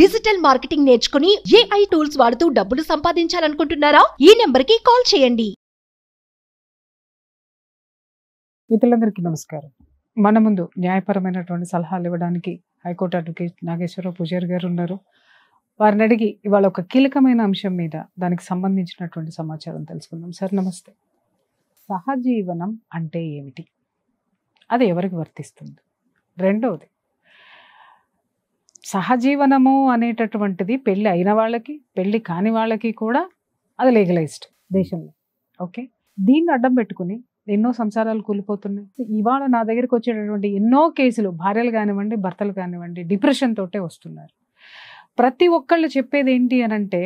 Digital marketing నేర్చుకుని AI tools వాడుతూ డబ్బులు సంపాదించాలనుకుంటున్నారా ఈ నెంబర్కి కాల్ చేయండి మిత్రులందరికీ నమస్కారం మన ముందు న్యాయపరమైనటువంటి సలహాలు ఇవ్వడానికి హైకోర్టు అడ్వకేట్ నాగేశ్వరరావు పూజారి గారు ఉన్నారు వారిని అడిగి ఇవాళ ఒక కీలకమైన అంశం మీద దానికి సంబంధించినటువంటి సమాచారం తెలుసుకుందాం సార్ నమస్తే సహజీవనం అంటే ఏమిటి అది ఎవరికి వర్తిస్తుంది రెండవది సహజీవనము అనేటటువంటిది పెళ్ళి అయిన వాళ్ళకి పెళ్ళి కాని వాళ్ళకి కూడా అది లీగలైజ్డ్ దేశంలో ఓకే దీన్ని అడ్డం పెట్టుకుని ఎన్నో సంసారాలు కూలిపోతున్నాయి ఇవాళ నా దగ్గరికి వచ్చేటటువంటి ఎన్నో కేసులు భార్యలు కానివ్వండి భర్తలు కానివ్వండి డిప్రెషన్ తోటే వస్తున్నారు ప్రతి ఒక్కళ్ళు చెప్పేది ఏంటి అని అంటే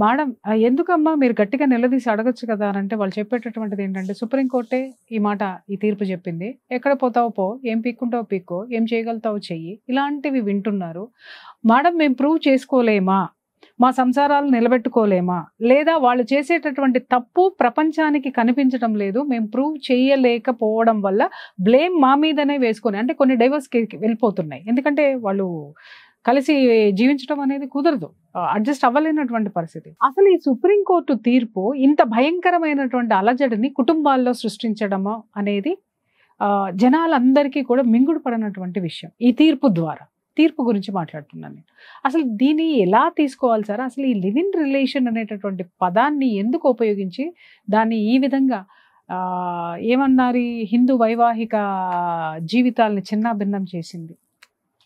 మేడం ఎందుకమ్మా మీరు గట్టిగా నిలదీసి అడగచ్చు కదా అని అంటే వాళ్ళు చెప్పేటటువంటిది ఏంటంటే సుప్రీంకోర్టే ఈ మాట ఈ తీర్పు చెప్పింది ఎక్కడ పోతావో పో ఏం పీక్కుంటావు పీక్కో ఏం చేయగలుగుతావో చెయ్యి ఇలాంటివి వింటున్నారు మేడం మేము ప్రూవ్ చేసుకోలేమా మా సంసారాలు నిలబెట్టుకోలేమా లేదా వాళ్ళు చేసేటటువంటి తప్పు ప్రపంచానికి కనిపించడం లేదు మేము ప్రూవ్ చేయలేకపోవడం వల్ల బ్లేమ్ మా మీదనే వేసుకొని అంటే కొన్ని డైవర్స్కి వెళ్ళిపోతున్నాయి ఎందుకంటే వాళ్ళు కలిసి జీవించడం అనేది కుదరదు అడ్జస్ట్ అవ్వలేనటువంటి పరిస్థితి అసలు ఈ సుప్రీంకోర్టు తీర్పు ఇంత భయంకరమైనటువంటి అలజడిని కుటుంబాల్లో సృష్టించడము అనేది జనాలందరికీ కూడా మింగుడు పడినటువంటి విషయం ఈ తీర్పు ద్వారా తీర్పు గురించి మాట్లాడుతున్నాను నేను అసలు దీన్ని ఎలా తీసుకోవాలి సార్ అసలు ఈ లివింగ్ రిలేషన్ అనేటటువంటి పదాన్ని ఎందుకు ఉపయోగించి దాన్ని ఈ విధంగా ఏమన్నారు హిందూ వైవాహిక జీవితాలని చిన్నాభిన్నం చేసింది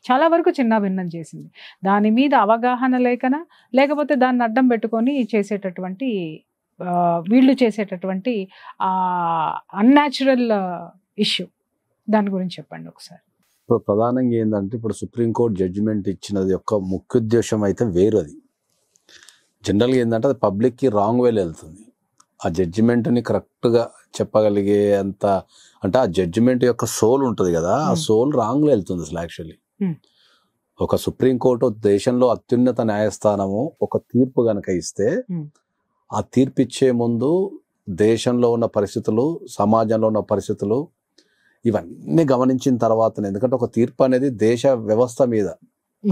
చాలా వరకు చిన్న భిన్నం చేసింది దాని మీద అవగాహన లేకన లేకపోతే దాన్ని అడ్డం పెట్టుకొని చేసేటటువంటి వీళ్ళు చేసేటటువంటి అన్యాచురల్ ఇష్యూ దాని గురించి చెప్పండి ఒకసారి ఇప్పుడు ప్రధానంగా ఏంటంటే ఇప్పుడు సుప్రీంకోర్టు జడ్జిమెంట్ ఇచ్చినది యొక్క ముఖ్యోద్దేశం అయితే వేరు అది జనరల్గా ఏంటంటే అది పబ్లిక్కి రాంగ్ వేలు వెళ్తుంది ఆ జడ్జిమెంట్ని కరెక్ట్గా చెప్పగలిగే అంత అంటే ఆ జడ్జిమెంట్ యొక్క సోల్ ఉంటుంది కదా ఆ సోల్ hmm. రాంగ్లో వెళ్తుంది అసలు యాక్చువల్లీ ఒక సుప్రీంకోర్టు దేశంలో అత్యున్నత న్యాయస్థానము ఒక తీర్పు గనక ఇస్తే ఆ తీర్పు ఇచ్చే ముందు దేశంలో ఉన్న పరిస్థితులు సమాజంలో ఉన్న పరిస్థితులు ఇవన్నీ గమనించిన తర్వాతనే ఎందుకంటే ఒక తీర్పు అనేది దేశ వ్యవస్థ మీద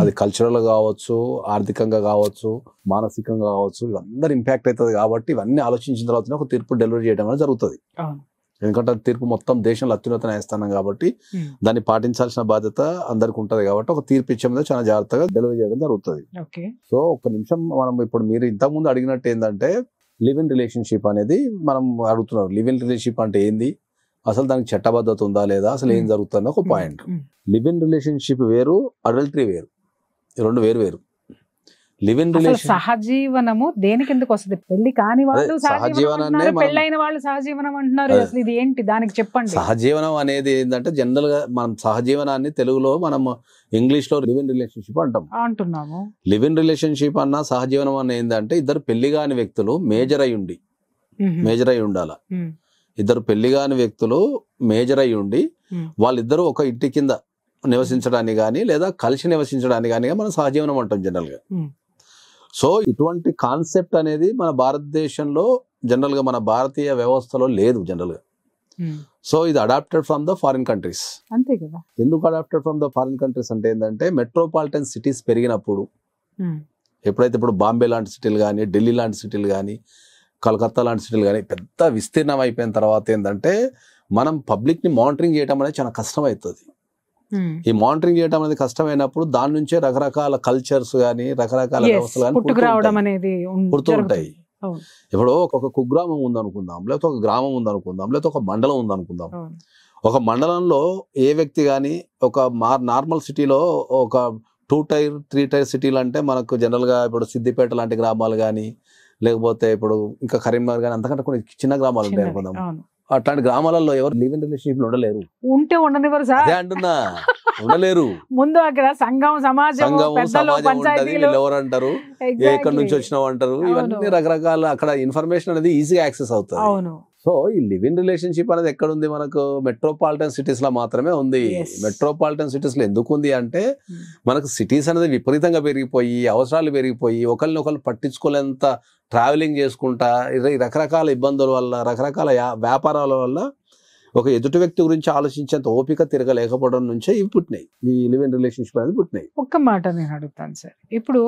అది కల్చరల్ కావచ్చు ఆర్థికంగా కావచ్చు మానసికంగా కావచ్చు ఇవందరూ ఇంపాక్ట్ అవుతుంది కాబట్టి ఇవన్నీ ఆలోచించిన తర్వాత ఒక తీర్పు డెలివరీ చేయడం అనేది జరుగుతుంది ఎందుకంటే తీర్పు మొత్తం దేశంలో అత్యున్నత న్యాయస్థానం కాబట్టి hmm. దాన్ని పాటించాల్సిన బాధ్యత అందరికి ఉంటుంది కాబట్టి ఒక తీర్పు ఇచ్చే ముందు చాలా జాగ్రత్తగా డెలివరీ చేయడం జరుగుతుంది సో ఒక నిమిషం మనం ఇప్పుడు మీరు ఇంతకుముందు అడిగినట్టు ఏంటంటే లివ్ ఇన్ రిలేషన్షిప్ అనేది మనం అడుగుతున్నారు లివ్ ఇన్ రిలేషన్షిప్ అంటే ఏంది అసలు దానికి చట్టబద్ధత ఉందా లేదా అసలు ఏం hmm. జరుగుతుందో ఒక పాయింట్ లివ్ ఇన్ రిలేషన్షిప్ వేరు అడల్టరీ వేరు రెండు వేరు వేరు లివ్ ఇన్ రిలేషన్ సహజీవనము దేనికి ఎందుకు వస్తుంది పెళ్లి కాని వాళ్ళు సహజీవనాన్ని పెళ్ళైన వాళ్ళు సహజీవనం అంటున్నారు అసలు ఇది ఏంటి దానికి చెప్పండి సహజీవనం అనేది ఏంటంటే జనరల్ గా మనం సహజీవనాన్ని తెలుగులో మనం ఇంగ్లీష్ లో లివ్ ఇన్ రిలేషన్షిప్ అంటాం అంటున్నాము లివ్ ఇన్ రిలేషన్షిప్ అన్న సహజీవనం అన్న ఏంటంటే ఇద్దరు పెళ్లి కాని వ్యక్తులు మేజర్ అయి ఉండి మేజర్ అయి ఉండాల ఇద్దరు పెళ్లి కాని వ్యక్తులు మేజర్ అయి ఉండి వాళ్ళిద్దరూ ఒక ఇంటి కింద నివసించడానికి కానీ లేదా కలిసి నివసించడానికి కానీ మనం సహజీవనం అంటాం జనరల్గా సో ఇటువంటి కాన్సెప్ట్ అనేది మన భారతదేశంలో జనరల్గా మన భారతీయ వ్యవస్థలో లేదు జనరల్గా సో ఇది adapted from the foreign countries అంతే కదా ఎందుకు adapted from the foreign countries అంటే ఏంటంటే మెట్రోపాలిటన్ సిటీస్ పెరిగినప్పుడు ఎప్పుడైతే ఇప్పుడు బాంబే లాంటి సిటీలు కానీ ఢిల్లీ లాంటి సిటీలు కానీ కలకత్తా లాంటి సిటీలు కానీ పెద్ద విస్తీర్ణం అయిపోయిన తర్వాత ఏంటంటే మనం పబ్లిక్ని మానిటరింగ్ చేయడం అనేది చాలా కష్టం అవుతుంది Hmm. ఈ మానిటరింగ్ చేయడం అనేది కష్టమైనప్పుడు దాని నుంచే రకరకాల కల్చర్స్ కానీ రకరకాల వ్యవస్థలు కానీ పుడుతుంటాయి ఇప్పుడు ఒక కుగ్రామం ఉందనుకుందాం లేకపోతే ఒక గ్రామం ఉందనుకుందాం లేకపోతే ఒక మండలం ఉందనుకుందాం ఒక మండలంలో ఏ వ్యక్తి కానీ ఒక నార్మల్ సిటీలో ఒక టూ టైర్ త్రీ టైర్ సిటీలు అంటే మనకు జనరల్గా ఇప్పుడు సిద్దిపేట లాంటి గ్రామాలు కానీ లేకపోతే ఇప్పుడు ఇంకా కరీంనగర్ కానీ అంతకంటే కొన్ని చిన్న గ్రామాలు ఉంటాయి అనుకుందాం అట్లాంటి గ్రామాలలో ఎవరు లివ్ ఇన్ రిలేషన్షిప్ ఉండలేరు ఉంటే ఉండనివ్వరు సార్ అంటున్నా ఉండలేరు ముందు అక్కడ సంఘం సమాజం సంఘం సమాజం ఉంటది ఎవరు అంటారు ఎక్కడి నుంచి వచ్చినావు అంటారు ఇవన్నీ రకరకాల అక్కడ ఇన్ఫర్మేషన్ అనేది ఈజీగా యాక్సెస్ అవుతుంది అవును సో ఈ లివ్ ఇన్ రిలేషన్షిప్ అనేది ఎక్కడుంది మనకు మెట్రోపాలిటన్ సిటీస్లో మాత్రమే ఉంది మెట్రోపాలిటన్ సిటీస్లో ఎందుకు ఉంది అంటే hmm. మనకు సిటీస్ అనేది విపరీతంగా పెరిగిపోయి అవసరాలు పెరిగిపోయి ఒకరిని ఒకరు పట్టించుకోలేంత ట్రావెలింగ్ చేసుకుంటా రకరకాల ఇబ్బందుల వల్ల రకరకాల వ్యాపారాల వల్ల ఒక ఎదుటి వ్యక్తి గురించి ఆలోచించేంత ఓపిక తిరగలేకపోవడం నుంచే ఇవి పుట్టినాయి ఈ లివిన్ రిలేషన్షిప్ అనేది పుట్టినాయి ఒక్క మాట నేను అడుగుతాను సార్ ఇప్పుడు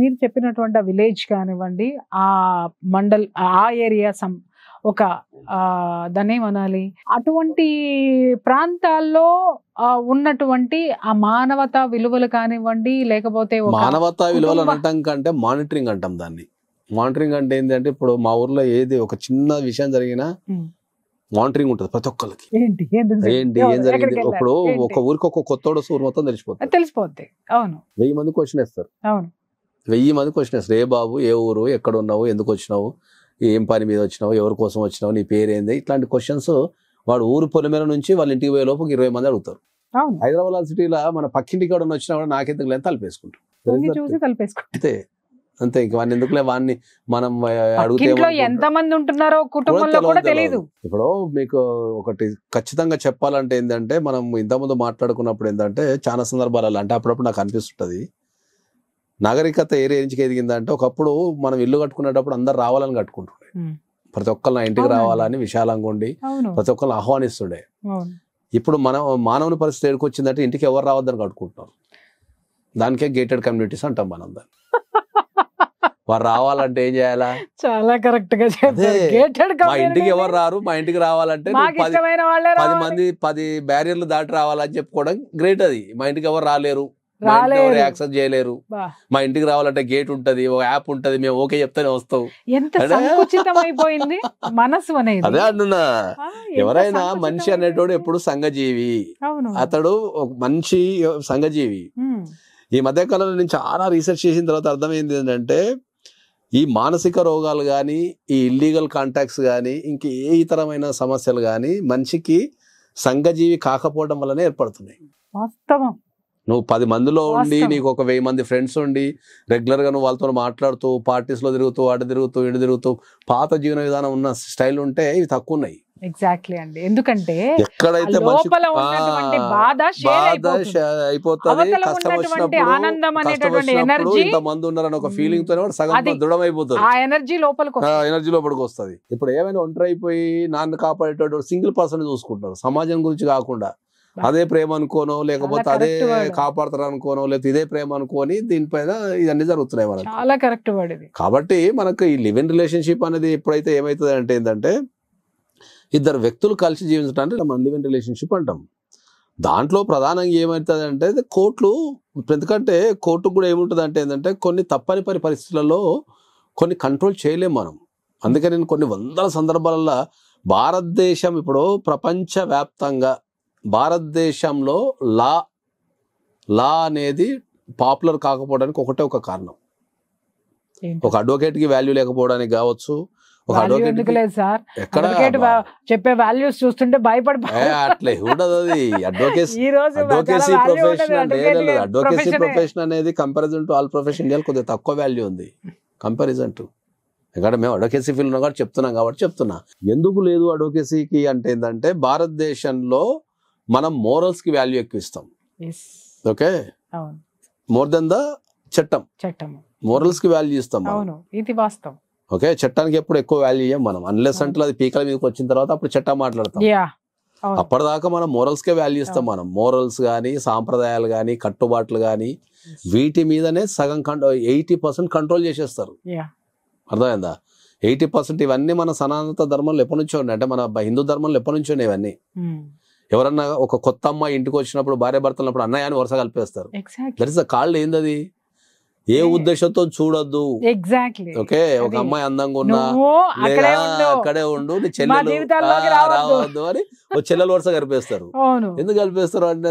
మీరు చెప్పినటువంటి ఆ విలేజ్ కానివ్వండి ఆ మండల్ ఆ ఏరియా సం ఒక దాన్ని ఏమనాలి అటువంటి ప్రాంతాల్లో ఉన్నటువంటి ఆ మానవతా విలువలు కానివ్వండి లేకపోతే మానవతా విలువలు అనటం కంటే మానిటరింగ్ అంటాం దాన్ని మానిటరింగ్ అంటే ఏంటంటే ఇప్పుడు మా ఊర్లో ఏది ఒక చిన్న విషయం జరిగినా మానిటరింగ్ ఉంటుంది ప్రతి ఒక్కరికి ఏంటి ఏంటి ఏం జరిగింది ఇప్పుడు ఒక ఊరికి ఒక కొత్త సూరు మొత్తం తెలిసిపోతుంది తెలిసిపోద్ది అవును వెయ్యి మంది క్వశ్చన్ వేస్తారు అవును వెయ్యి మంది క్వశ్చన్ వేస్తారు ఏ బాబు ఏ ఊరు ఎక్కడ ఉన్నావు ఎందుకు వచ్చినావు ఏం పని మీద వచ్చినావు ఎవరి కోసం వచ్చినావు నీ పేరేంది ఇట్లాంటి క్వశ్చన్స్ వాడు ఊరు పొలిమేర నుంచి వాళ్ళ ఇంటికి పోయే లోపు ఇరవై మంది అడుగుతారు హైదరాబాద్ సిటీలో మన పక్కింటి కాడ వచ్చినా కూడా నాకెందుకు లేదు తలపేసుకుంటాం అంతే అంతే ఇంక వాడిని ఎందుకులే వాడిని మనం అడుగుతే ఎంత మంది ఉంటున్నారో కుటుంబంలో కూడా తెలియదు ఇప్పుడు మీకు ఒకటి ఖచ్చితంగా చెప్పాలంటే ఏంటంటే మనం ఇంతకుముందు మాట్లాడుకున్నప్పుడు ఏంటంటే చాలా సందర్భాలు అంటే అప్పుడప్పుడు నాకు అనిపిస్తుంటది నాగరికత ఏ రేంజ్కి ఎదిగిందంటే ఒకప్పుడు మనం ఇల్లు కట్టుకునేటప్పుడు అందరు రావాలని కట్టుకుంటుండే ప్రతి ఒక్కరు నా ఇంటికి రావాలని విశాలంగా ఉండి ప్రతి ఒక్కరిని ఆహ్వానిస్తుండే ఇప్పుడు మనం మానవుని పరిస్థితి ఏడికి వచ్చిందంటే ఇంటికి ఎవరు రావద్దని కట్టుకుంటున్నాం దానికే గేటెడ్ కమ్యూనిటీస్ అంటాం మనం దాన్ని వారు రావాలంటే ఏం చేయాలా చాలా కరెక్ట్ గా మా ఇంటికి ఎవరు రారు మా ఇంటికి రావాలంటే పది మంది పది బ్యారియర్లు దాటి రావాలని చెప్పుకోవడం గ్రేట్ అది మా ఇంటికి ఎవరు రాలేరు చేయలేరు మా ఇంటికి రావాలంటే గేట్ ఉంటది ఒక యాప్ ఉంటది మేము ఓకే చెప్తేనే వస్తావు ఎంత సంకుచితమైపోయింది మనసు అనేది అదే అంటున్నా ఎవరైనా మనిషి అనేటోడు ఎప్పుడు సంఘజీవి అతడు ఒక మంచి సంఘజీవి ఈ మధ్య కాలంలో నేను చాలా రీసెర్చ్ చేసిన తర్వాత అర్థమైంది ఏంటంటే ఈ మానసిక రోగాలు కానీ ఈ ఇల్లీగల్ కాంటాక్ట్స్ కానీ ఇంక ఏ ఇతరమైన సమస్యలు కానీ మనిషికి సంఘజీవి కాకపోవడం వల్లనే ఏర్పడుతున్నాయి వాస్తవం నువ్వు పది మందిలో ఉండి నీకు ఒక వెయ్యి మంది ఫ్రెండ్స్ ఉండి రెగ్యులర్ గా నువ్వు వాళ్ళతో మాట్లాడుతూ పార్టీస్ లో తిరుగుతూ అటు తిరుగుతూ ఇటు తిరుగుతూ పాత జీవన విధానం ఉన్న స్టైల్ ఉంటే ఇవి తక్కువ ఉన్నాయి ఎగ్జాక్ట్లీ అండి ఎందుకంటే ఎక్కడైతే అయిపోతుంది కష్టం వచ్చినప్పుడు ఉన్నారని ఒక ఫీలింగ్ తో సగం దృఢమైపోతుంది ఆ ఎనర్జీ లోపలికి ఎనర్జీ లోపలికి వస్తుంది ఇప్పుడు ఏమైనా ఒంటరి అయిపోయి నాన్న కాపాడేటువంటి సింగిల్ పర్సన్ చూసుకుంటారు సమాజం గురించి కాకుండా అదే ప్రేమ అనుకోనో లేకపోతే అదే కాపాడుతారు అనుకోనో లేకపోతే ఇదే ప్రేమ అనుకోని దీనిపైన ఇవన్నీ జరుగుతున్నాయి మనకు చాలా కరెక్ట్ వాడిది కాబట్టి మనకు ఈ లివ్ ఇన్ రిలేషన్షిప్ అనేది ఎప్పుడైతే ఏమైతుంది అంటే ఏంటంటే ఇద్దరు వ్యక్తులు కలిసి జీవించడానికి మనం లివ్ ఇన్ రిలేషన్షిప్ అంటాం దాంట్లో ప్రధానంగా ఏమవుతుంది అంటే కోర్టులు ఎందుకంటే కోర్టు కూడా ఏముంటుంది అంటే ఏంటంటే కొన్ని తప్పని పని పరిస్థితులలో కొన్ని కంట్రోల్ చేయలేము మనం అందుకే నేను కొన్ని వందల సందర్భాలలో భారతదేశం ఇప్పుడు ప్రపంచవ్యాప్తంగా భారతదేశంలో లా లా అనేది పాపులర్ కాకపోవడానికి ఒకటే ఒక కారణం ఒక కి వాల్యూ లేకపోవడానికి కావచ్చు ఒక అడ్వకేట్ సార్ అడ్వకేట్ చెప్పే వాల్యూస్ చూస్తుంటే భయపడిపోయి అట్లే ఉండదు అది అడ్వకేసీ అడ్వకేసీ ప్రొఫెషన్ అంటే అడ్వకేసీ ప్రొఫెషన్ అనేది కంపారిజన్ టు ఆల్ ప్రొఫెషన్ కొద్దిగా తక్కువ వాల్యూ ఉంది కంపారిజన్ టు ఎక్కడ మేము అడ్వకేసీ ఫీల్డ్ ఉన్నాం చెప్తున్నాం కాబట్టి చెప్తున్నా ఎందుకు లేదు అడ్వకేసీకి అంటే ఏంటంటే భారతదేశంలో మనం మోరల్స్ కి వాల్యూ ఎక్కువ ఇస్తాం ఓకే మోర్ దెన్ ద చట్టం చట్టం మోరల్స్ కి వాల్యూ ఇస్తాం అవును ఇది వాస్తవం ఓకే చట్టానికి ఎప్పుడు ఎక్కువ వాల్యూ ఇవ్వం మనం అన్లెస్ అంటే అది పీకల మీదకి వచ్చిన తర్వాత అప్పుడు చట్టం మాట్లాడతాం అప్పటిదాకా మనం మోరల్స్ కే వాల్యూ ఇస్తాం మనం మోరల్స్ కానీ సాంప్రదాయాలు కానీ కట్టుబాట్లు కానీ వీటి మీదనే సగం కంట్రోల్ ఎయిటీ పర్సెంట్ కంట్రోల్ చేసేస్తారు అర్థమైందా ఎయిటీ పర్సెంట్ ఇవన్నీ మన సనాతన ధర్మంలో ఎప్పటి నుంచో అంటే మన హిందూ ధర్మంలో ఎప్పటి నుంచో ఇవన్నీ hmm. ఎవరన్నా ఒక కొత్త అమ్మాయి ఇంటికి వచ్చినప్పుడు భార్య ఉన్నప్పుడు అన్నయ్య అని వరుస కలిపేస్తారు దట్ ఇస్ కాళ్ళు ఏందది ఏ ఉద్దేశంతో చూడద్దు ఎగ్జాక్ట్లీ ఓకే ఒక అమ్మాయి అందంగా ఉన్నా లేదా అక్కడే ఉండు చెల్లెలు రావద్దు అని ఓ చెల్లెలు వరుస కలిపేస్తారు ఎందుకు కలిపేస్తారు అంటే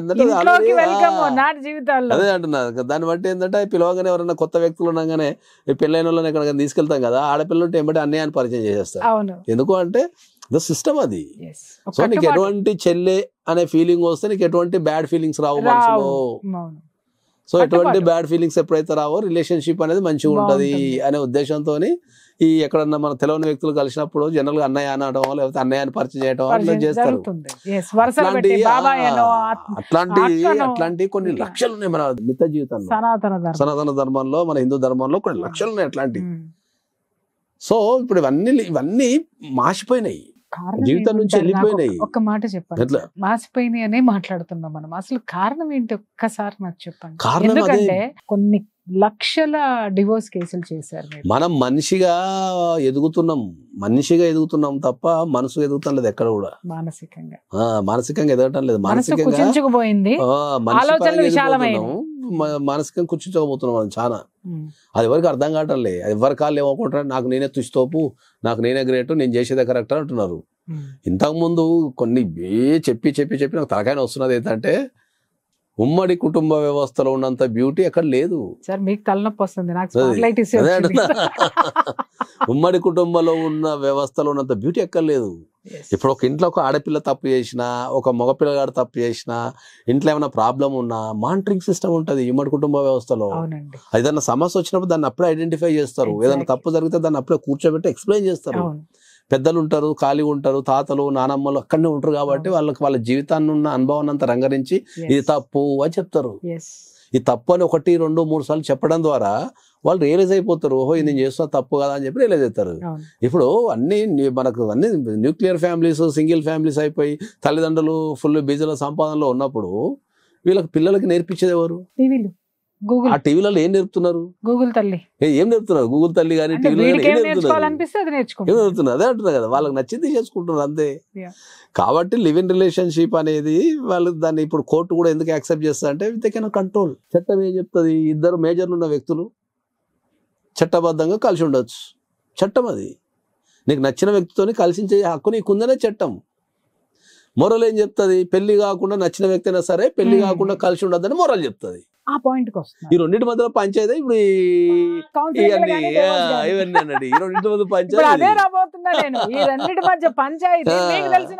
అదే అంటున్నా దాన్ని బట్టి ఏంటంటే పిలవగానే ఎవరైనా కొత్త వ్యక్తులు ఉండగానే పెళ్ళైన వాళ్ళని ఎక్కడ తీసుకెళ్తాం కదా ఆడపిల్లలు ఉంటే ఏమంటే అన్నయ్య అని పరిచయం చేసేస్తారు ఎందుకు అంటే ద సిస్టమ్ అది సో నీకు ఎటువంటి చెల్లె అనే ఫీలింగ్ వస్తే నీకు ఎటువంటి బ్యాడ్ ఫీలింగ్స్ రావు మనసులో సో ఎటువంటి బ్యాడ్ ఫీలింగ్స్ ఎప్పుడైతే రావో రిలేషన్షిప్ అనేది మంచిగా ఉంటుంది అనే ఉద్దేశంతో ఈ ఎక్కడన్నా మన తెలియని వ్యక్తులు కలిసినప్పుడు జనరల్ గా అన్నయ్య అనడం లేకపోతే అన్నయ్య పరిచయం చేయడం అట్లా చేస్తారు అట్లాంటి అట్లాంటి కొన్ని లక్షలు ఉన్నాయి మన మిత జీవితంలో సనాతన ధర్మంలో మన హిందూ ధర్మంలో కొన్ని లక్షలు ఉన్నాయి అట్లాంటివి సో ఇప్పుడు ఇవన్నీ ఇవన్నీ మాసిపోయినాయి జీవితం నుంచి వెళ్ళిపోయినాయి ఒక మాట చెప్పండి మాసిపోయినాయి అనే మాట్లాడుతున్నాం మనం అసలు కారణం ఏంటి ఒక్కసారి నాకు చెప్పండి కారణం ఎందుకంటే కొన్ని లక్షల డివోర్స్ కేసులు చేశారు మనం మనిషిగా ఎదుగుతున్నాం మనిషిగా ఎదుగుతున్నాం తప్ప మనసు ఎదుగుతాం లేదు ఎక్కడ కూడా మానసికంగా మానసికంగా ఎదగటం లేదు మానసికంగా ఆలోచనలు విశాలమైన మానసికంగా కూర్చించకపోతున్నాం మనం చాలా అది ఎవరికి అర్థం కావటంలే అది ఎవరి కాళ్ళు ఏమనుకుంటారు నాకు నేనే తుష్టోపు నాకు నేనే గ్రేట్ నేను చేసేదే కరెక్ట్ అంటున్నారు ఇంతకుముందు కొన్ని చెప్పి చెప్పి చెప్పి నాకు తలకాయన వస్తున్నది ఏంటంటే ఉమ్మడి కుటుంబ వ్యవస్థలో ఉన్నంత బ్యూటీ అక్కడ లేదు సార్ మీకు తలనొప్పి వస్తుంది నాకు ఉమ్మడి కుటుంబంలో ఉన్న వ్యవస్థలో ఉన్నంత బ్యూటీ ఎక్కడ లేదు ఇప్పుడు ఒక ఇంట్లో ఒక ఆడపిల్ల తప్పు చేసినా ఒక మగపిల్లగాడు తప్పు చేసినా ఇంట్లో ఏమైనా ప్రాబ్లం ఉన్నా మానిటరింగ్ సిస్టమ్ ఉంటుంది ఉమ్మడి కుటుంబ వ్యవస్థలో ఏదైనా సమస్య వచ్చినప్పుడు దాన్ని అప్పుడే ఐడెంటిఫై చేస్తారు ఏదైనా తప్పు జరిగితే దాన్ని అప్పుడే కూర్చోబెట్టి ఎక్స్ప్లెయిన్ చేస్తారు పెద్దలు ఉంటారు ఖాళీ ఉంటారు తాతలు నానమ్మలు అక్కడనే ఉంటారు కాబట్టి వాళ్ళకి వాళ్ళ జీవితాన్ని ఉన్న అనుభవాన్ని అంతా రంగరించి ఇది తప్పు అని చెప్తారు ఈ తప్పు అని ఒకటి రెండు మూడు సార్లు చెప్పడం ద్వారా వాళ్ళు రియలైజ్ అయిపోతారు ఓహో ఇది నేను hmm. చేస్తున్నా తప్పు కదా అని చెప్పి రియలైజ్ అవుతారు ఇప్పుడు అన్ని మనకు అన్ని న్యూక్లియర్ ఫ్యామిలీస్ సింగిల్ ఫ్యామిలీస్ అయిపోయి తల్లిదండ్రులు ఫుల్ బిజీల సంపాదనలో ఉన్నప్పుడు వీళ్ళకి పిల్లలకి నేర్పించేది ఎవరు ఆ టీవీలలో ఏం నేర్పుతున్నారు గూగుల్ తల్లి ఏం నేర్పుతున్నారు గూగుల్ తల్లి కానీ టీవీలో అదే అంటున్నారు కదా వాళ్ళకి నచ్చింది చేసుకుంటున్నారు అంతే కాబట్టి లివ్ ఇన్ రిలేషన్షిప్ అనేది వాళ్ళు దాన్ని ఇప్పుడు కోర్టు కూడా ఎందుకు యాక్సెప్ట్ చేస్తా అంటే విత్ కంట్రోల్ చట్టం ఏం చెప్తుంది ఇద్దరు మేజర్లు ఉన్న వ్యక్తులు చట్టబద్ధంగా కలిసి ఉండొచ్చు చట్టం అది నీకు నచ్చిన వ్యక్తితో కలిసించే హక్కు నీకుందనే చట్టం మొరలు ఏం చెప్తుంది పెళ్లి కాకుండా నచ్చిన వ్యక్తి అయినా సరే పెళ్లి hmm. కాకుండా కలిసి అని మొరలు చెప్తుంది ఆ పాయింట్ కి వస్తుంది ఈ రెండింటి మధ్యలో పంచాయతీ ఇప్పుడు ఈ రెండింటి మధ్య పంచాయతీ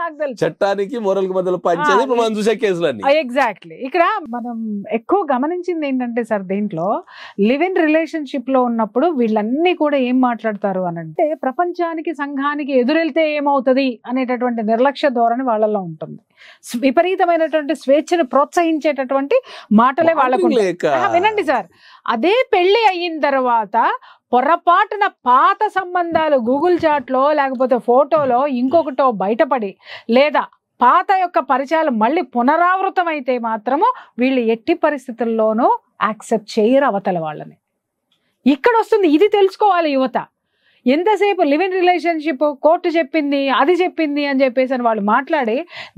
నాకు చట్టానికి మోరల్ కి మధ్యలో పంచాయతీ ఇప్పుడు మనం చూసే ఎగ్జాక్ట్లీ ఇక్కడ మనం ఎక్కువ గమనించింది ఏంటంటే సార్ దీంట్లో లివ్ ఇన్ రిలేషన్షిప్ లో ఉన్నప్పుడు వీళ్ళన్నీ కూడా ఏం మాట్లాడతారు అని అంటే ప్రపంచానికి సంఘానికి ఎదురెళ్తే ఏమవుతుంది అనేటటువంటి నిర్లక్ష్య ధోరణి వాళ్ళలో ఉంటుంది విపరీతమైనటువంటి స్వేచ్ఛను ప్రోత్సహించేటటువంటి మాటలే వాళ్ళకు వినండి సార్ అదే పెళ్లి అయిన తర్వాత పొరపాటున పాత సంబంధాలు గూగుల్ చాట్లో లేకపోతే ఫోటోలో ఇంకొకటో బయటపడి లేదా పాత యొక్క పరిచయాలు మళ్ళీ పునరావృతం అయితే మాత్రము వీళ్ళు ఎట్టి పరిస్థితుల్లోనూ యాక్సెప్ట్ చేయరు అవతల వాళ్ళని ఇక్కడ వస్తుంది ఇది తెలుసుకోవాలి యువత ఎంతసేపు లివ్ ఇన్ రిలేషన్షిప్ కోర్టు చెప్పింది అది చెప్పింది అని చెప్పేసి అని వాళ్ళు మాట్లాడి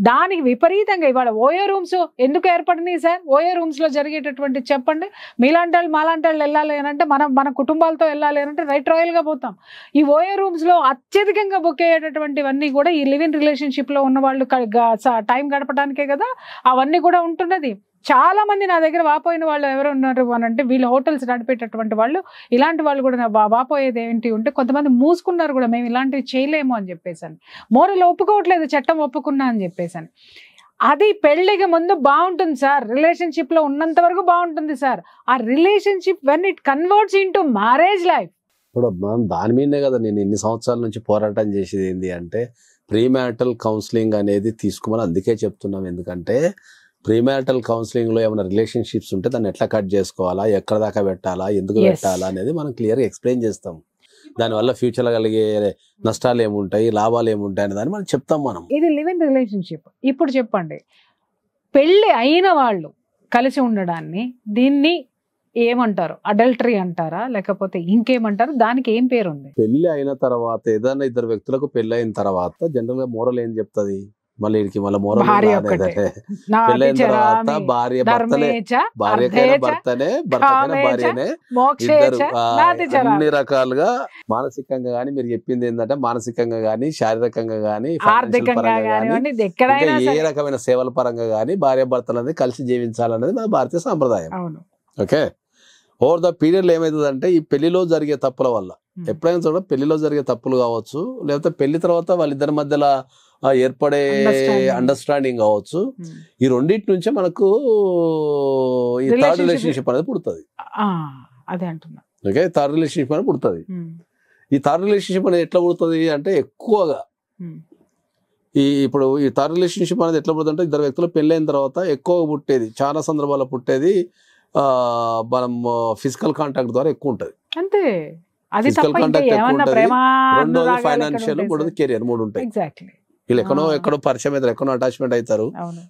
దానికి విపరీతంగా ఇవాళ ఓయో రూమ్స్ ఎందుకు ఏర్పడినాయి సార్ ఓయో రూమ్స్లో జరిగేటటువంటి చెప్పండి మీలాంటి వాళ్ళు మాలాంటి వెళ్ళాలి అని అంటే మనం మన కుటుంబాలతో వెళ్ళాలి అంటే రైట్ రాయల్గా పోతాం ఈ ఓయో రూమ్స్లో అత్యధికంగా బుక్ అయ్యేటటువంటివన్నీ కూడా ఈ లివ్ ఇన్ రిలేషన్షిప్లో ఉన్న వాళ్ళు టైం గడపడానికే కదా అవన్నీ కూడా ఉంటున్నది చాలా మంది నా దగ్గర వాపోయిన వాళ్ళు ఎవరు ఉన్నారు అని అంటే వీళ్ళు హోటల్స్ నడిపేటటువంటి వాళ్ళు ఇలాంటి వాళ్ళు కూడా వాపోయేది ఏంటి ఉంటే కొంతమంది మూసుకున్నారు కూడా మేము ఇలాంటివి చేయలేము అని చెప్పేసాను మోరల్ ఒప్పుకోవట్లేదు చట్టం ఒప్పుకున్నా అని చెప్పేసాను అది పెళ్ళికి ముందు బాగుంటుంది సార్ రిలేషన్షిప్లో ఉన్నంత వరకు బాగుంటుంది సార్ ఆ relationship when it converts into marriage life ఇప్పుడు దాని మీదనే కదా నేను ఇన్ని సంవత్సరాల నుంచి పోరాటం చేసేది ఏంటి అంటే మ్యారిటల్ కౌన్సిలింగ్ అనేది తీసుకోమని అందుకే చెప్తున్నాం ఎందుకంటే ప్రీమారిటల్ కౌన్సిలింగ్లో ఏమైనా రిలేషన్షిప్స్ ఉంటే దాన్ని ఎట్లా కట్ చేసుకోవాలా ఎక్కడ దాకా పెట్టాలా ఎందుకు పెట్టాలా అనేది మనం క్లియర్గా ఎక్స్ప్లెయిన్ చేస్తాం దానివల్ల ఫ్యూచర్లో కలిగే నష్టాలు ఏముంటాయి లాభాలు ఏముంటాయి అనే దాన్ని మనం చెప్తాం మనం ఇది లివ్ ఇన్ రిలేషన్షిప్ ఇప్పుడు చెప్పండి పెళ్ళి అయిన వాళ్ళు కలిసి ఉండడాన్ని దీన్ని ఏమంటారు అడల్టరీ అంటారా లేకపోతే ఇంకేమంటారు దానికి ఏం పేరు ఉంది పెళ్లి అయిన తర్వాత ఏదైనా ఇద్దరు వ్యక్తులకు పెళ్లి అయిన తర్వాత జనరల్ గా మోరల్ ఏం చెప్తుంది మళ్ళీ మళ్ళీ తర్వాత భార్య భర్తనే భార్యకైనా భర్తనే భర్తకైనా భార్యనే ఇద్దరు అన్ని రకాలుగా మానసికంగా గాని మీరు చెప్పింది ఏంటంటే మానసికంగా గాని శారీరకంగా గాని ఏ రకమైన సేవల పరంగా గాని భార్య భర్తలని కలిసి జీవించాలనేది మన భారతీయ సాంప్రదాయం ఓకే ఓవర్ ద పీరియడ్ ఏమవుతుందంటే ఈ పెళ్లిలో జరిగే తప్పుల వల్ల ఎప్పుడైనా చూడ పెళ్లిలో జరిగే తప్పులు కావచ్చు లేకపోతే పెళ్లి తర్వాత వాళ్ళిద్దరి మధ్యలో ఏర్పడే అండర్స్టాండింగ్ అవ్వచ్చు hmm. ఈ రెండింటి నుంచే మనకు ఈ థర్డ్ రిలేషన్షిప్ అనేది పుడుతుంది ఓకే థర్డ్ రిలేషన్షిప్ అనేది పుడుతుంది hmm. ఈ థర్డ్ రిలేషన్షిప్ అనేది ఎట్లా పుడుతుంది అంటే ఎక్కువగా hmm. ఈ ఇప్పుడు ఈ థర్డ్ రిలేషన్షిప్ అనేది ఎట్లా పుడుతుంది అంటే ఇద్దరు వ్యక్తులు పెళ్ళైన తర్వాత ఎక్కువగా పుట్టేది చాలా సందర్భాల్లో పుట్టేది మనం ఫిజికల్ కాంటాక్ట్ ద్వారా ఎక్కువ ఉంటుంది అంతే ఫిజికల్ కాంటాక్ట్ ఎక్కువ ఉంటుంది రెండోది ఫైనాన్షియల్ మూడోది కెరియర్ మూడు ఉంటాయి ఎగ్జాక్ట్లీ వీళ్ళు ఎక్కడో ఎక్కడో పరిచయం అవుతారు ఎక్కడో అటాచ్మెంట్ అవుతారు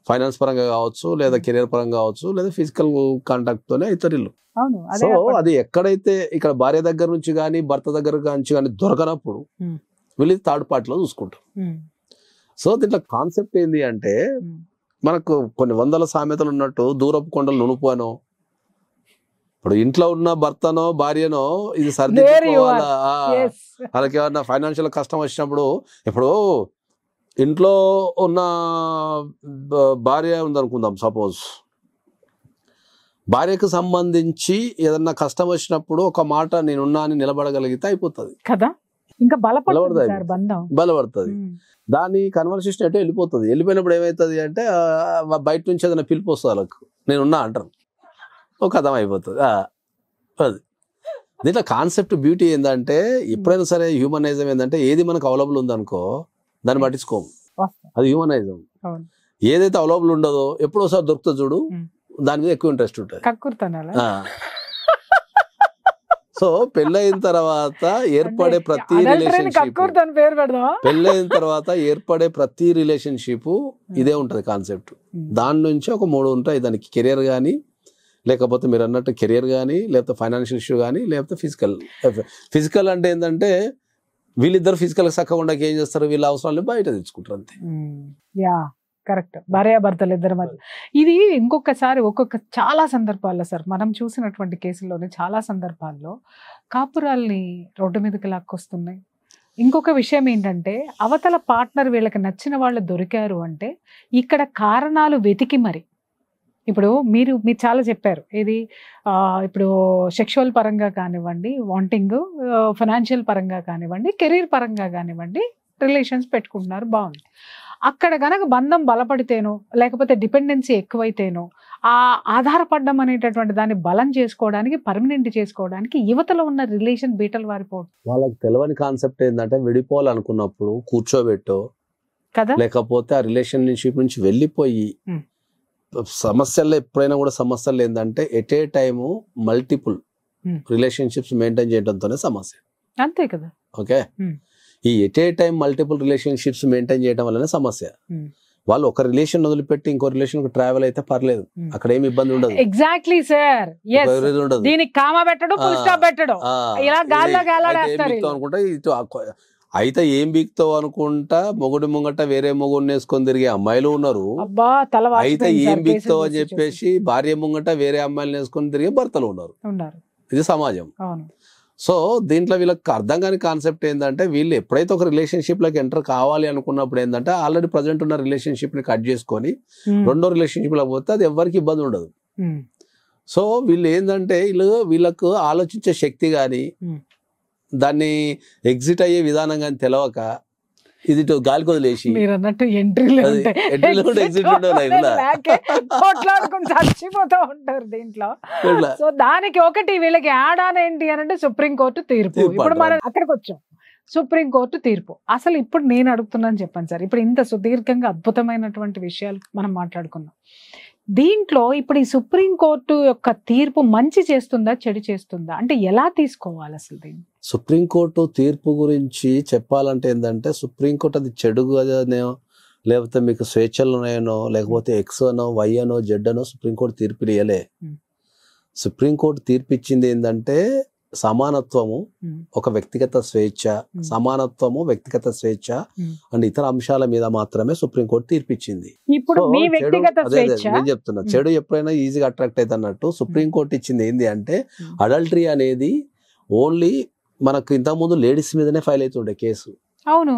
ఫైనాన్స్ పరంగా కావచ్చు లేదా కెరీర్ పరంగా కావచ్చు లేదా ఫిజికల్ కాంటాక్ట్ తోనే అవుతారు వీళ్ళు సో అది ఎక్కడైతే ఇక్కడ భార్య దగ్గర నుంచి కానీ భర్త దగ్గర నుంచి కానీ దొరకనప్పుడు వీళ్ళు థర్డ్ పార్టీలో చూసుకుంటారు సో దీంట్లో కాన్సెప్ట్ ఏంది అంటే మనకు కొన్ని వందల సామెతలు ఉన్నట్టు దూరపు కొండలు నునుపునో ఇప్పుడు ఇంట్లో ఉన్న భర్తనో భార్యనో ఇది సర్ది వాళ్ళకి ఏమన్నా ఫైనాన్షియల్ కష్టం వచ్చినప్పుడు ఇప్పుడు ఇంట్లో ఉన్న భార్య ఉందనుకుందాం సపోజ్ భార్యకు సంబంధించి ఏదన్నా కష్టం వచ్చినప్పుడు ఒక మాట నేనున్నా అని నిలబడగలిగితే అయిపోతుంది కదా ఇంకా బలపడుతుంది బలపడుతుంది దాని కన్వర్సేషన్ అంటే వెళ్ళిపోతుంది వెళ్ళిపోయినప్పుడు ఏమవుతుంది అంటే బయట నుంచి ఏదైనా పిలుపు వస్తుంది వాళ్ళకు నేనున్నా అంటారు ఒక కథం అయిపోతుంది అది దీంట్లో కాన్సెప్ట్ బ్యూటీ ఏంటంటే ఎప్పుడైనా సరే హ్యూమనైజం ఏంటంటే ఏది మనకు అవైలబుల్ ఉందనుకో దాన్ని పట్టించుకోము అది హ్యూమనైజం ఏదైతే అవైలబుల్ ఉండదో ఎప్పుడోసారి దొరుకుతుంది చూడు దాని మీద ఎక్కువ ఇంట్రెస్ట్ ఉంటుంది సో పెళ్ళయిన తర్వాత ఏర్పడే ప్రతి రిలేషన్షిప్ పెళ్ళయిన తర్వాత ఏర్పడే ప్రతి రిలేషన్షిప్ ఇదే ఉంటది కాన్సెప్ట్ దాని నుంచి ఒక మూడు ఉంటాయి దానికి కెరియర్ కానీ లేకపోతే మీరు అన్నట్టు కెరియర్ కానీ లేకపోతే ఫైనాన్షియల్ ఇష్యూ కానీ లేకపోతే ఫిజికల్ ఫిజికల్ అంటే ఏంటంటే వీళ్ళిద్దరు ఫిజికల్ సక్కగా ఉండకి ఏం చేస్తారు వీళ్ళ అవసరాలు బయట తెచ్చుకుంటారు అంతే యా కరెక్ట్ భార్యాభర్తలు ఇద్దరి మధ్య ఇది ఇంకొకసారి ఒక్కొక్క చాలా సందర్భాల్లో సార్ మనం చూసినటువంటి కేసుల్లోనే చాలా సందర్భాల్లో కాపురాల్ని రోడ్డు మీదకి లాక్కొస్తున్నాయి ఇంకొక విషయం ఏంటంటే అవతల పార్ట్నర్ వీళ్ళకి నచ్చిన వాళ్ళు దొరికారు అంటే ఇక్కడ కారణాలు వెతికి మరి ఇప్పుడు మీరు మీరు చాలా చెప్పారు ఇది ఇప్పుడు సెక్షువల్ పరంగా కానివ్వండి వాంటింగ్ ఫైనాన్షియల్ పరంగా కానివ్వండి కెరీర్ పరంగా కానివ్వండి రిలేషన్స్ పెట్టుకుంటున్నారు బాగుంది అక్కడ కనుక బంధం బలపడితేనో లేకపోతే డిపెండెన్సీ ఎక్కువైతేనో ఆ ఆధారపడడం అనేటటువంటి దాన్ని బలం చేసుకోవడానికి పర్మనెంట్ చేసుకోవడానికి యువతలో ఉన్న రిలేషన్ బీటలు వారిపోవడం వాళ్ళకి తెలియని కాన్సెప్ట్ ఏంటంటే విడిపోవాలనుకున్నప్పుడు కూర్చోబెట్టు కదా లేకపోతే ఆ రిలేషన్షిప్ నుంచి వెళ్ళిపోయి సమస్యల్లో ఎప్పుడైనా కూడా సమస్యలు ఏంటంటే at a time multiple relationships maintain చేయడంతోనే సమస్య అంతే కదా ఓకే hmm. ఈ at a time multiple relationships maintain చేయడం వల్లనే సమస్య hmm. వాళ్ళు ఒక రిలేషన్ వదిలిపెట్టి ఇంకో రిలేషన్ ట్రావెల్ అయితే పర్లేదు hmm. అక్కడ ఏమి ఇబ్బంది ఉండదు ఎగ్జాక్ట్లీ సార్ దీనికి కామా పెట్టడు పెట్టడు ఇలా గాల్లో గాల్లో అయితే ఏం బీక్తో అనుకుంటా మొగుడు ముంగట వేరే మొగుడిని వేసుకొని తిరిగే అమ్మాయిలు ఉన్నారు అయితే ఏం బీక్తో అని చెప్పేసి భార్య ముంగట వేరే అమ్మాయిలు వేసుకొని తిరిగే భర్తలు ఉన్నారు ఇది సమాజం సో దీంట్లో వీళ్ళకి అర్థం కాని కాన్సెప్ట్ ఏంటంటే వీళ్ళు ఎప్పుడైతే ఒక రిలేషన్షిప్ లోకి ఎంటర్ కావాలి అనుకున్నప్పుడు ఏంటంటే ఆల్రెడీ ప్రజెంట్ ఉన్న రిలేషన్షిప్ని కట్ చేసుకొని రెండో రిలేషన్షిప్ లో పోతే అది ఎవరికి ఇబ్బంది ఉండదు సో వీళ్ళు ఏంటంటే వీళ్ళు వీళ్ళకు ఆలోచించే శక్తి కానీ దాన్ని ఎగ్జిట్ అయ్యే విధానం కానీ తెలవక ఇది గాలి కొదిలేసి మీరు అన్నట్టు ఎంట్రీలో ఎగ్జిట్ చచ్చిపోతూ ఉంటారు దీంట్లో సో దానికి ఒకటి వీళ్ళకి ఆడాన్ ఏంటి అని అంటే సుప్రీంకోర్టు తీర్పు ఇప్పుడు మనం అక్కడికి వచ్చాం సుప్రీంకోర్టు తీర్పు అసలు ఇప్పుడు నేను అడుగుతున్నాను చెప్పాను సార్ ఇప్పుడు ఇంత సుదీర్ఘంగా అద్భుతమైనటువంటి విషయాలు మనం మాట్లాడుకున్నాం దీంట్లో ఇప్పుడు ఈ సుప్రీంకోర్టు యొక్క తీర్పు మంచి చేస్తుందా చెడు చేస్తుందా అంటే ఎలా తీసుకోవాలి అసలు దీన్ని సుప్రీంకోర్టు తీర్పు గురించి చెప్పాలంటే ఏంటంటే సుప్రీంకోర్టు అది చెడుగానో లేకపోతే మీకు స్వేచ్ఛలున్నాయనో లేకపోతే ఎక్స్ hmm. అనో వై అనో జెడ్ అనో సుప్రీంకోర్టు తీర్పు ఇయ్యలే hmm. సుప్రీంకోర్టు తీర్పు ఇచ్చింది ఏంటంటే సమానత్వము ఒక వ్యక్తిగత స్వేచ్ఛ సమానత్వము వ్యక్తిగత స్వేచ్ఛ అండ్ ఇతర అంశాల మీద మాత్రమే సుప్రీంకోర్టు తీర్పిచ్చింది నేను చెప్తున్నా చెడు ఎప్పుడైనా ఈజీగా అట్రాక్ట్ అయితే అన్నట్టు సుప్రీంకోర్టు ఇచ్చింది ఏంది అంటే అడల్టరీ అనేది ఓన్లీ మనకు ఇంతకుముందు లేడీస్ మీదనే ఫైల్ అవుతుండే కేసు అవును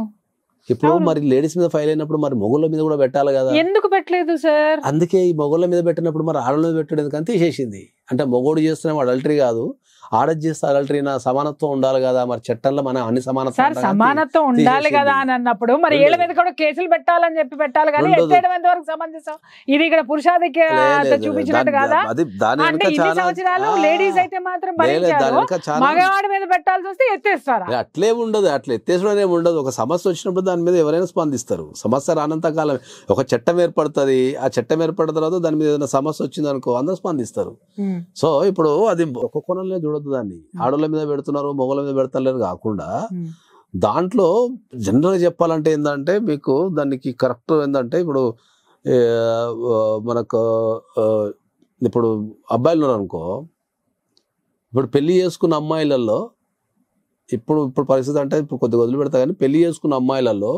ఇప్పుడు మరి లేడీస్ మీద ఫైల్ అయినప్పుడు మరి మొగుళ్ళ మీద కూడా పెట్టాలి కదా ఎందుకు పెట్టలేదు సార్ అందుకే ఈ మొగుళ్ళ మీద పెట్టినప్పుడు మరి ఆడల మీద పెట్టడం ఎందుకంటే తీసేసింది అంటే మొగోడు చేస్తున్నాం అడల్టరీ కాదు ఆడజీ నా సమానత్వం ఉండాలి కదా మరి చట్టంలో మన అన్ని సమానత్వం సమానత్వం ఉండాలి కదా అని అన్నప్పుడు మరి ఏళ్ళ మీద కూడా కేసులు పెట్టాలని చెప్పి పెట్టాలి కానీ మంది వరకు సమంజసం ఇది ఇక్కడ పురుషాధిక చూపించినట్టు కదా సంవత్సరాలు లేడీస్ అయితే మాత్రం మగవాడి మీద పెట్టాల్సి వస్తే ఎత్తేస్తారు అట్లే ఉండదు అట్లా ఎత్తేసడం ఉండదు ఒక సమస్య వచ్చినప్పుడు దాని మీద ఎవరైనా స్పందిస్తారు సమస్య రానంత కాలం ఒక చట్టం ఏర్పడుతుంది ఆ చట్టం ఏర్పడిన తర్వాత దాని మీద ఏదైనా సమస్య వచ్చిందనుకో అందరూ స్పందిస్తారు సో ఇప్పుడు అది ఒక కోణంలో చూడ వాడొద్దు దాన్ని ఆడోళ్ళ మీద పెడుతున్నారు మొగల మీద పెడతారు కాకుండా దాంట్లో జనరల్గా చెప్పాలంటే ఏంటంటే మీకు దానికి కరెక్ట్ ఏంటంటే ఇప్పుడు మనకు ఇప్పుడు అబ్బాయిలు ఉన్నారు అనుకో ఇప్పుడు పెళ్లి చేసుకున్న అమ్మాయిలలో ఇప్పుడు ఇప్పుడు పరిస్థితి అంటే ఇప్పుడు కొద్దిగా వదిలి పెడతా కానీ పెళ్లి చేసుకున్న అమ్మాయిలలో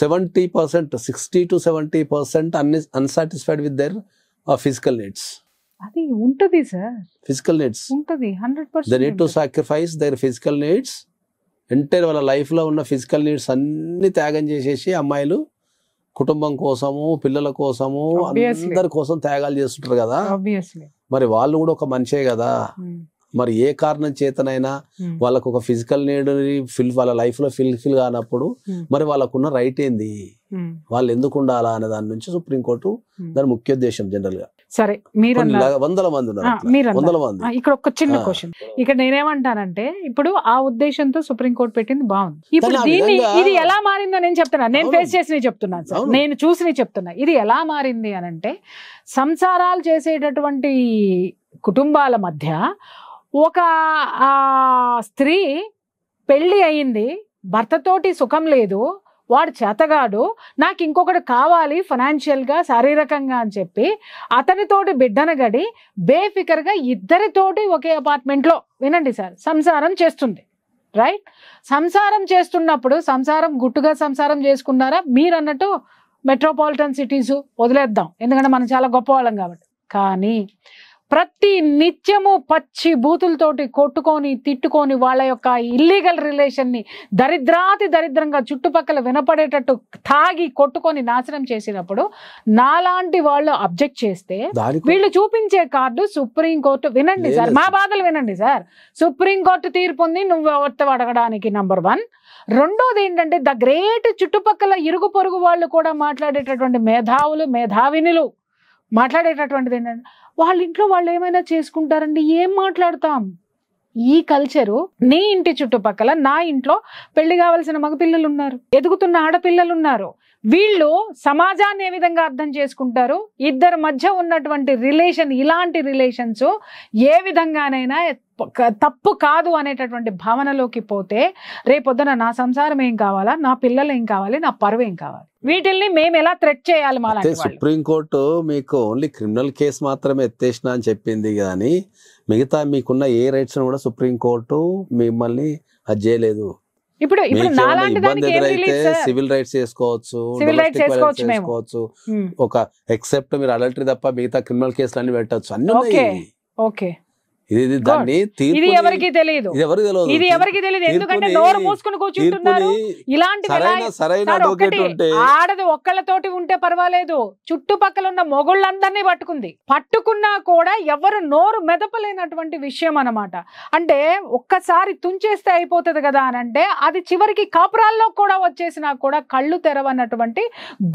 seventy percent sixty two seventy percent అన్ని unsatisfied with their physical needs అది ఉంటది సార్ ఫిజికల్ నీడ్స్ ఉంటది hundred percent the need to sacrifice their physical needs entire వాళ్ళ లో ఉన్న ఫిజికల్ నీడ్స్ అన్ని త్యాగం చేసేసి అమ్మాయిలు కుటుంబం కోసము పిల్లల కోసము అందరి కోసం త్యాగాలు చేస్తుంటారు కదా మరి వాళ్ళు కూడా ఒక మనిషే కదా hmm. మరి ఏ కారణం చేతనైనా వాళ్ళకు ఒక ఫిజికల్ నీడ్ని ఫిల్ వాళ్ళ లైఫ్లో ఫిల్ఫిల్ కానప్పుడు hmm. మరి వాళ్ళకున్న రైట్ ఏంది hmm. వాళ్ళు ఎందుకు ఉండాలా అనే దాని నుంచి సుప్రీంకోర్టు hmm. దాని ముఖ్య ఉద్దేశం జనరల్ గా సరే మీరు వందల మంది ఉన్నారు వందల మంది ఇక్కడ ఒక చిన్న క్వశ్చన్ ఇక్కడ నేనేమంటానంటే ఇప్పుడు ఆ ఉద్దేశంతో సుప్రీంకోర్టు పెట్టింది బాగుంది ఇప్పుడు దీన్ని ఇది ఎలా మారిందో నేను చెప్తున్నా నేను ఫేస్ చేసి చెప్తున్నాను సార్ నేను చూసి చెప్తున్నా ఇది ఎలా మారింది అని అంటే సంసారాలు చేసేటటువంటి కుటుంబాల మధ్య ఒక స్త్రీ పెళ్ళి అయింది భర్తతోటి సుఖం లేదు వాడు చేతగాడు నాకు ఇంకొకటి కావాలి ఫైనాన్షియల్గా శారీరకంగా అని చెప్పి అతనితోటి బిడ్డను గడి బేఫికర్గా ఇద్దరితోటి ఒకే అపార్ట్మెంట్లో వినండి సార్ సంసారం చేస్తుంది రైట్ సంసారం చేస్తున్నప్పుడు సంసారం గుట్టుగా సంసారం చేసుకున్నారా మీరు అన్నట్టు మెట్రోపాలిటన్ సిటీస్ వదిలేద్దాం ఎందుకంటే మనం చాలా గొప్పవాళ్ళం కాబట్టి కానీ ప్రతి నిత్యము పచ్చి బూతులతోటి కొట్టుకొని తిట్టుకొని వాళ్ళ యొక్క ఇల్లీగల్ రిలేషన్ని దరిద్రాతి దరిద్రంగా చుట్టుపక్కల వినపడేటట్టు తాగి కొట్టుకొని నాశనం చేసినప్పుడు నాలాంటి వాళ్ళు అబ్జెక్ట్ చేస్తే వీళ్ళు చూపించే కార్డు సుప్రీంకోర్టు వినండి సార్ మా బాధలు వినండి సార్ సుప్రీంకోర్టు ఉంది నువ్వు ఎవరితో అడగడానికి నంబర్ వన్ రెండోది ఏంటంటే ద గ్రేట్ చుట్టుపక్కల ఇరుగు పొరుగు వాళ్ళు కూడా మాట్లాడేటటువంటి మేధావులు మేధావినులు మాట్లాడేటటువంటిది ఏంటంటే వాళ్ళ ఇంట్లో వాళ్ళు ఏమైనా చేసుకుంటారండి ఏం మాట్లాడతాం ఈ కల్చరు నీ ఇంటి చుట్టుపక్కల నా ఇంట్లో పెళ్లి కావలసిన మగపిల్లలు ఉన్నారు ఎదుగుతున్న ఆడపిల్లలు ఉన్నారు వీళ్ళు సమాజాన్ని ఏ విధంగా అర్థం చేసుకుంటారు ఇద్దరు మధ్య ఉన్నటువంటి రిలేషన్ ఇలాంటి రిలేషన్స్ ఏ విధంగానైనా తప్పు కాదు అనేటటువంటి భావనలోకి పోతే రేపొద్దున నా సంసారం ఏం కావాలా నా పిల్లలు ఏం కావాలి నా పరువు ఏం కావాలి వీటిల్ని మేము ఎలా థ్రెట్ చేయాలి మా సుప్రీంకోర్టు మీకు ఓన్లీ క్రిమినల్ కేసు మాత్రమే ఎత్తేసిన అని చెప్పింది కానీ మిగతా మీకున్న ఏ రైట్స్ కూడా సుప్రీంకోర్టు మిమ్మల్ని అది చేయలేదు ఇప్పుడు ఇబ్బంది ఎదురైతే సివిల్ రైట్స్ చేసుకోవచ్చు చేసుకోవచ్చు ఒక ఎక్సెప్ట్ మీరు అడల్టరీ తప్ప మిగతా క్రిమినల్ కేసులు అన్ని పెట్టచ్చు అన్ని ఓకే ఇది దాన్ని ఇది ఎవరికి తెలియదు ఇది ఎవరికి తెలియదు ఇది ఎవరికి తెలియదు ఎందుకంటే నోరు మూసుకుని కూర్చుంటున్నారు ఇలాంటి ఆడది ఒక్కళ్ళతోటి ఉంటే పర్వాలేదు చుట్టుపక్కల ఉన్న మొగుళ్ళందరినీ పట్టుకుంది పట్టుకున్నా కూడా ఎవరు నోరు మెదపలేనటువంటి విషయం అనమాట అంటే ఒక్కసారి తుంచేస్తే అయిపోతుంది కదా అని అంటే అది చివరికి కాపురాల్లో కూడా వచ్చేసినా కూడా కళ్ళు తెరవన్నటువంటి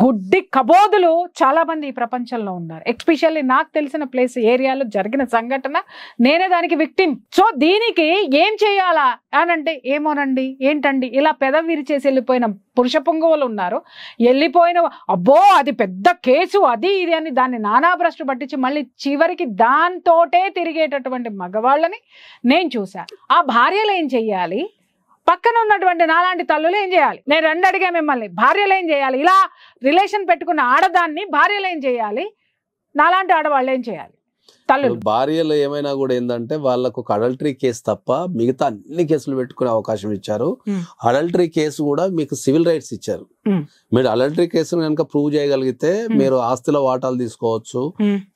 గుడ్డి కబోదులు చాలా మంది ఈ ప్రపంచంలో ఉన్నారు ఎక్స్పెషల్లీ నాకు తెలిసిన ప్లేస్ ఏరియాలో జరిగిన సంఘటన నేను నేనే దానికి విక్టిమ్ సో దీనికి ఏం చేయాలా అనంటే ఏమోనండి ఏంటండి ఇలా పెద విరిచేసి వెళ్ళిపోయిన పురుష పొంగవులు ఉన్నారు వెళ్ళిపోయిన అబ్బో అది పెద్ద కేసు అది ఇది అని దాన్ని నానా భ్రష్టు పట్టించి మళ్ళీ చివరికి దాంతోటే తిరిగేటటువంటి మగవాళ్ళని నేను చూసా ఆ భార్యలు ఏం చెయ్యాలి పక్కన ఉన్నటువంటి నాలాంటి తల్లులు ఏం చేయాలి నేను రెండు అడిగా మిమ్మల్ని భార్యలు ఏం చేయాలి ఇలా రిలేషన్ పెట్టుకున్న ఆడదాన్ని భార్యలు ఏం చేయాలి నాలాంటి ఆడవాళ్ళు ఏం చేయాలి భార్యలు ఏమైనా కూడా ఏంటంటే వాళ్ళకు ఒక అడల్టరీ కేసు తప్ప మిగతా అన్ని కేసులు పెట్టుకునే అవకాశం ఇచ్చారు అడల్టరీ కేసు కూడా మీకు సివిల్ రైట్స్ ఇచ్చారు మీరు అడల్టరీ కేసును కనుక ప్రూవ్ చేయగలిగితే మీరు ఆస్తిలో వాటాలు తీసుకోవచ్చు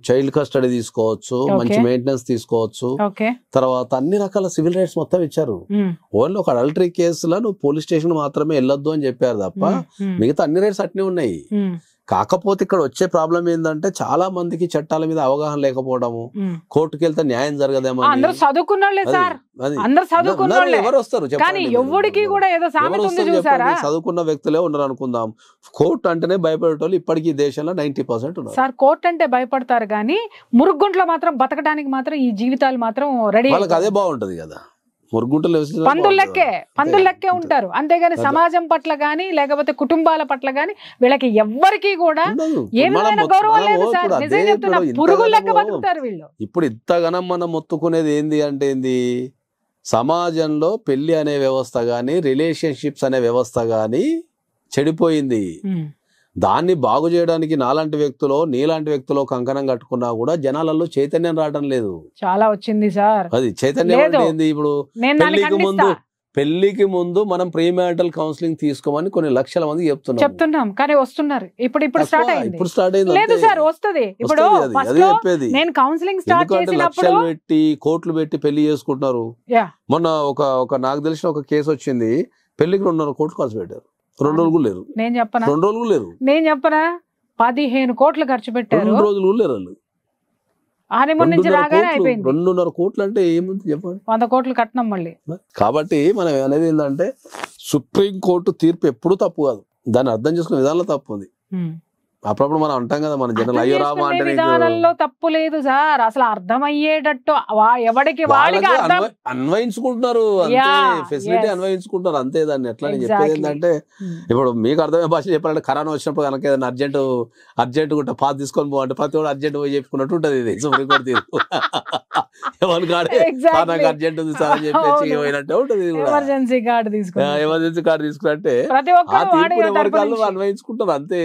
చైల్డ్ కస్టడీ తీసుకోవచ్చు మంచి మెయింటెనెన్స్ తీసుకోవచ్చు తర్వాత అన్ని రకాల సివిల్ రైట్స్ మొత్తం ఇచ్చారు ఓన్లీ ఒక అడల్టరీ కేసులో నువ్వు పోలీస్ స్టేషన్ మాత్రమే వెళ్ళొద్దు అని చెప్పారు తప్ప మిగతా అన్ని రైట్స్ అట్నే ఉన్నాయి కాకపోతే ఇక్కడ వచ్చే ప్రాబ్లం ఏంటంటే చాలా మందికి చట్టాల మీద అవగాహన లేకపోవడము కోర్టుకి వెళ్తే న్యాయం జరగదేమో అందరూ చదువుకున్నోళ్ళే సార్ అందరూ చదువుకున్నోళ్ళే ఎవరు వస్తారు కానీ ఎవరికి కూడా ఏదో సామెత చదువుకున్న వ్యక్తులే ఉన్నారు అనుకుందాం కోర్టు అంటేనే భయపడేటోళ్ళు ఇప్పటికీ దేశంలో నైన్టీ పర్సెంట్ సార్ కోర్టు అంటే భయపడతారు కానీ మురుగుంట్లో మాత్రం బతకడానికి మాత్రం ఈ జీవితాలు మాత్రం రెడీ అదే బాగుంటది కదా పందులకే పందులకే ఉంటారు అంతేగాని సమాజం పట్ల గాని లేకపోతే కుటుంబాల పట్ల గాని వీళ్ళకి ఎవ్వరికి కూడా ఏ విధమైన గౌరవం లేదు సార్ నిజం చెప్తున్నా లెక్క బతుకుతారు వీళ్ళు ఇప్పుడు ఇంతగానం మనం మొత్తుకునేది ఏంది అంటే ఏంది సమాజంలో పెళ్లి అనే వ్యవస్థ గాని రిలేషన్షిప్స్ అనే వ్యవస్థ గాని చెడిపోయింది దాన్ని బాగు చేయడానికి నాలాంటి వ్యక్తులు నీలాంటి వ్యక్తులు కంకణం కట్టుకున్నా కూడా జనాలలో చైతన్యం రావడం లేదు చాలా వచ్చింది సార్ అది చైతన్యం ఇప్పుడు పెళ్లికి ముందు పెళ్లికి ముందు మనం ప్రీమ్యారిటల్ కౌన్సిలింగ్ తీసుకోమని కొన్ని లక్షల మంది చెప్తున్నాం చెప్తున్నాం కానీ వస్తున్నారు ఇప్పుడు ఇప్పుడు స్టార్ట్ అయింది ఇప్పుడు స్టార్ట్ అయింది లేదు సార్ వస్తుంది ఇప్పుడు చెప్పేది నేను కౌన్సిలింగ్ స్టార్ట్ చేసినప్పుడు లక్షలు పెట్టి కోట్లు పెట్టి పెళ్లి చేసుకుంటున్నారు మొన్న ఒక ఒక నాకు తెలిసిన ఒక కేసు వచ్చింది పెళ్లికి రెండున్నర కోట్లు ఖర్చు పెట్టారు రెండు రోజులు లేరు నేను చెప్పనా రెండు రోజులు లేరు నేను చెప్పనా పదిహేను కోట్లు ఖర్చు పెట్టారు రెండు రోజులు లేరు వాళ్ళు రెండున్నర కోట్లు అంటే ఏముంది చెప్పండి వంద కోట్లు కట్టినాం మళ్ళీ కాబట్టి మనం అనేది ఏంటంటే సుప్రీంకోర్టు తీర్పు ఎప్పుడూ తప్పు కాదు దాన్ని అర్థం చేసుకునే విధానంలో తప్పు ఉంది అప్పుడప్పుడు మనం అంటాం కదా మన జనరల్ అయ్యో రామా అంటే విధానంలో తప్పు లేదు సార్ అసలు అర్థమయ్యేటట్టు ఎవడికి వాళ్ళకి అన్వయించుకుంటున్నారు ఫెసిలిటీ అన్వయించుకుంటున్నారు అంతే దాన్ని ఎట్లా నేను చెప్పేది ఏంటంటే hmm. ఇప్పుడు మీకు అర్థమయ్యే భాష చెప్పాలంటే కరోనా వచ్చినప్పుడు కనుక ఏదైనా అర్జెంట్ అర్జెంటు ఉంటే పాత తీసుకొని పోవంటే ప్రతి ఒక్కరు అర్జెంట్ పోయి చెప్పుకున్నట్టు ఉంటుంది ఇది సుప్రీంకోర్టు తీర్పు ఎవరి అర్జెంట్ ఉంది సార్ అని చెప్పేసి పోయినట్టే ఉంటుంది ఎమర్జెన్సీ కార్డు తీసుకున్నా ఎమర్జెన్సీ కార్డు తీసుకున్నట్టే ఆ తీర్పు వర్గాలు అన్వయించుకుంటారు అంతే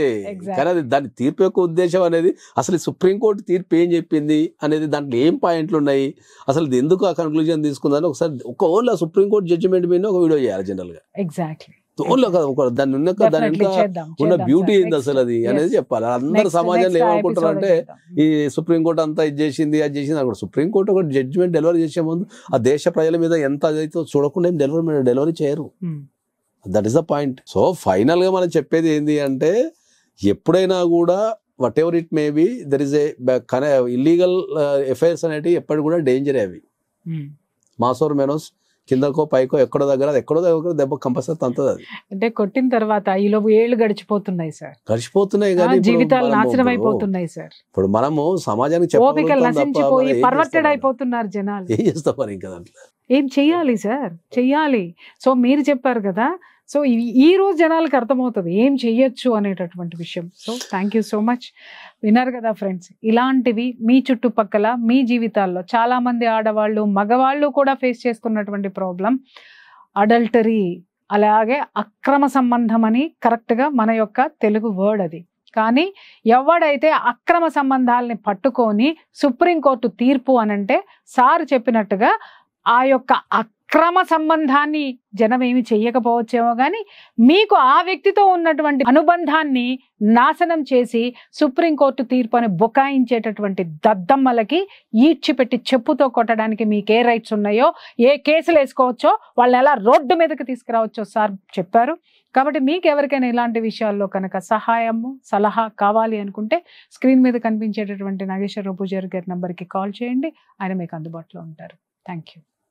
కానీ అది దాని తీర్పు యొక్క ఉద్దేశం అనేది అసలు సుప్రీంకోర్టు తీర్పు ఏం చెప్పింది అనేది దాంట్లో ఏం పాయింట్లు ఉన్నాయి అసలు ఎందుకు ఆ కన్క్లూజన్ తీసుకుందని ఒకసారి ఒక ఓన్లా సుప్రీంకోర్టు జడ్జిమెంట్ మీద ఒక వీడియో చేయాలి జనరల్గా ఎగ్జాక్ట్లీ ఒక దాన్ని ఉన్న దాని ఉన్న బ్యూటీ ఏంది అసలు అది అనేది చెప్పాలి అందరు సమాజంలో ఏమనుకుంటారు అంటే ఈ సుప్రీంకోర్టు అంతా ఇది చేసింది అది చేసింది అక్కడ సుప్రీంకోర్టు ఒక జడ్జిమెంట్ డెలివరీ చేసే ముందు ఆ దేశ ప్రజల మీద ఎంత అదైతే చూడకుండా డెలివరీ డెలివరీ చేయరు that is the point so final గా మనం చెప్పేది ఏంటి అంటే ఎప్పుడైనా కూడా whatever it may be there is a illegal affairs అనేటివి ఎప్పటి కూడా డేంజర్ అవి మాసోర్ hmm. మెనోస్ కిందకో పైకో ఎక్కడో దగ్గర ఎక్కడో దగ్గర దెబ్బ కంపల్సరీ తంతది అది అంటే కొట్టిన తర్వాత ఈలోపు ఏళ్ళు గడిచిపోతున్నాయి సార్ గడిచిపోతున్నాయి కానీ జీవితాలు నాశనం అయిపోతున్నాయి సార్ ఇప్పుడు మనము సమాజానికి చెప్పిపోయి పర్వర్టెడ్ అయిపోతున్నారు జనాలు ఏం చేస్తాం ఇంకా దాంట్లో ఏం చెయ్యాలి సార్ చెయ్యాలి సో మీరు చెప్పారు కదా సో ఈ రోజు జనాలకు అర్థమవుతుంది ఏం చేయొచ్చు అనేటటువంటి విషయం so thank you so much విన్నారు కదా ఫ్రెండ్స్ ఇలాంటివి మీ చుట్టుపక్కల మీ జీవితాల్లో చాలామంది ఆడవాళ్ళు మగవాళ్ళు కూడా ఫేస్ చేస్తున్నటువంటి ప్రాబ్లం అడల్టరీ అలాగే అక్రమ సంబంధం అని కరెక్ట్గా మన యొక్క తెలుగు వర్డ్ అది కానీ ఎవడైతే అక్రమ సంబంధాలని పట్టుకొని సుప్రీంకోర్టు తీర్పు అనంటే సార్ చెప్పినట్టుగా ఆ యొక్క క్రమ సంబంధాన్ని జనం ఏమి చెయ్యకపోవచ్చేమో కానీ మీకు ఆ వ్యక్తితో ఉన్నటువంటి అనుబంధాన్ని నాశనం చేసి సుప్రీంకోర్టు తీర్పుని బుకాయించేటటువంటి దద్దమ్మలకి ఈడ్చిపెట్టి చెప్పుతో కొట్టడానికి మీకు ఏ రైట్స్ ఉన్నాయో ఏ కేసులు వేసుకోవచ్చో వాళ్ళని ఎలా రోడ్డు మీదకి తీసుకురావచ్చో సార్ చెప్పారు కాబట్టి మీకు ఎవరికైనా ఇలాంటి విషయాల్లో కనుక సహాయము సలహా కావాలి అనుకుంటే స్క్రీన్ మీద కనిపించేటటువంటి నాగేశ్వరరావు పూజారి గారి నెంబర్కి కాల్ చేయండి ఆయన మీకు అందుబాటులో ఉంటారు థ్యాంక్ యూ